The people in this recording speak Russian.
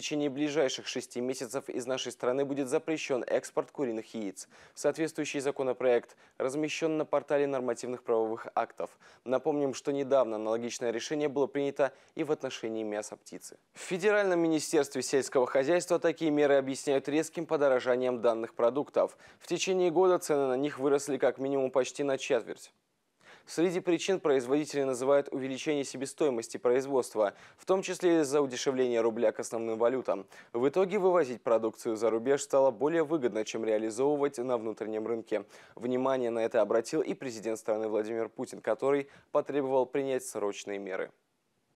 течение ближайших шести месяцев из нашей страны будет запрещен экспорт куриных яиц. Соответствующий законопроект размещен на портале нормативных правовых актов. Напомним, что недавно аналогичное решение было принято и в отношении мяса птицы. В Федеральном министерстве сельского хозяйства такие меры объясняют резким подорожанием данных продуктов. В течение года цены на них выросли как минимум почти на четверть. Среди причин производители называют увеличение себестоимости производства, в том числе из-за удешевления рубля к основным валютам. В итоге вывозить продукцию за рубеж стало более выгодно, чем реализовывать на внутреннем рынке. Внимание на это обратил и президент страны Владимир Путин, который потребовал принять срочные меры.